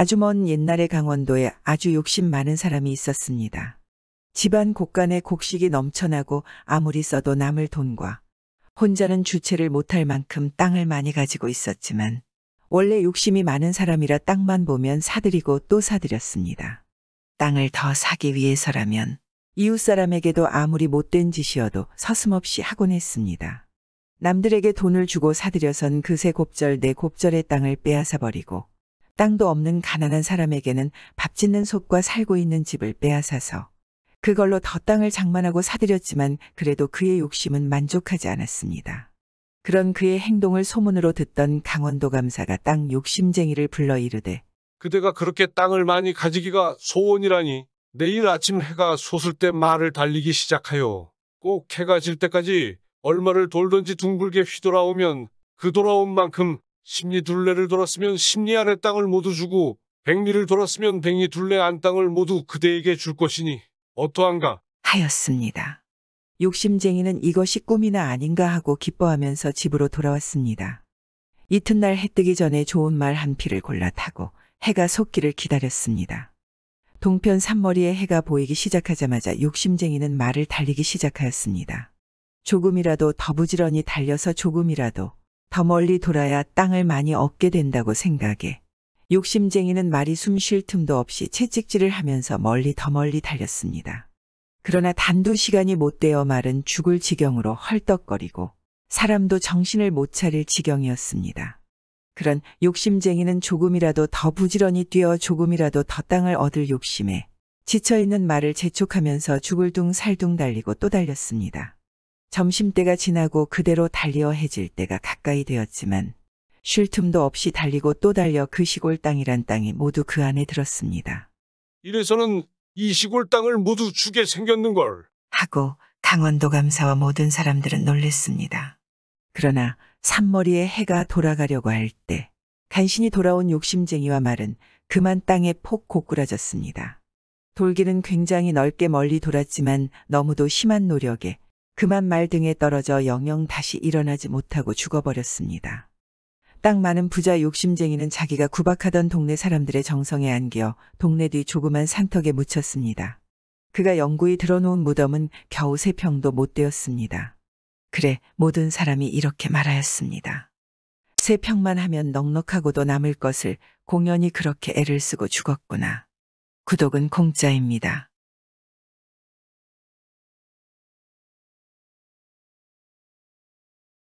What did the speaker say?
아주 먼 옛날의 강원도에 아주 욕심 많은 사람이 있었습니다. 집안 곳간에 곡식이 넘쳐나고 아무리 써도 남을 돈과 혼자는 주체를 못할 만큼 땅을 많이 가지고 있었지만 원래 욕심이 많은 사람이라 땅만 보면 사들이고 또 사들였습니다. 땅을 더 사기 위해서라면 이웃 사람에게도 아무리 못된 짓이어도 서슴없이 하곤 했습니다. 남들에게 돈을 주고 사들여선 그새 곱절 내 곱절의 땅을 빼앗아 버리고 땅도 없는 가난한 사람에게는 밥 짓는 속과 살고 있는 집을 빼앗아서 그걸로 더 땅을 장만하고 사들였지만 그래도 그의 욕심은 만족하지 않았습니다. 그런 그의 행동을 소문으로 듣던 강원도 감사가 땅 욕심쟁이를 불러 이르되 그대가 그렇게 땅을 많이 가지기가 소원이라니 내일 아침 해가 솟을 때 말을 달리기 시작하여 꼭 해가 질 때까지 얼마를 돌던지 둥글게 휘돌아오면 그 돌아온 만큼 십리 둘레를 돌았으면 십리 아래 땅을 모두 주고 백리를 돌았으면 백리 둘레 안 땅을 모두 그대에게 줄 것이니 어떠한가? 하였습니다. 욕심쟁이는 이것이 꿈이나 아닌가 하고 기뻐하면서 집으로 돌아왔습니다. 이튿날 해 뜨기 전에 좋은 말한 피를 골라 타고 해가 솟기를 기다렸습니다. 동편 산머리에 해가 보이기 시작하자마자 욕심쟁이는 말을 달리기 시작하였습니다. 조금이라도 더부지런히 달려서 조금이라도 더 멀리 돌아야 땅을 많이 얻게 된다고 생각해 욕심쟁이는 말이 숨 쉴 틈도 없이 채찍질을 하면서 멀리 더 멀리 달렸습니다. 그러나 단두 시간이 못 되어 말은 죽을 지경으로 헐떡거리고 사람도 정신을 못 차릴 지경이었습니다. 그런 욕심쟁이는 조금이라도 더 부지런히 뛰어 조금이라도 더 땅을 얻을 욕심에 지쳐있는 말을 재촉하면서 죽을둥 살둥 달리고 또 달렸습니다. 점심때가 지나고 그대로 달리어 해질 때가 가까이 되었지만 쉴 틈도 없이 달리고 또 달려 그 시골 땅이란 땅이 모두 그 안에 들었습니다. 이래서는 이 시골 땅을 모두 주게 생겼는걸. 하고 강원도 감사와 모든 사람들은 놀랬습니다. 그러나 산머리에 해가 돌아가려고 할 때 간신히 돌아온 욕심쟁이와 말은 그만 땅에 폭 고꾸라졌습니다. 돌기는 굉장히 넓게 멀리 돌았지만 너무도 심한 노력에 그만 말등에 떨어져 영영 다시 일어나지 못하고 죽어버렸습니다. 땅 많은 부자 욕심쟁이는 자기가 구박하던 동네 사람들의 정성에 안겨 동네 뒤 조그만 산턱에 묻혔습니다. 그가 영구히 들어놓은 무덤은 겨우 세 평도 못 되었습니다. 그래 모든 사람이 이렇게 말하였습니다. 세 평만 하면 넉넉하고도 남을 것을 공연히 그렇게 애를 쓰고 죽었구나. 구독은 공짜입니다.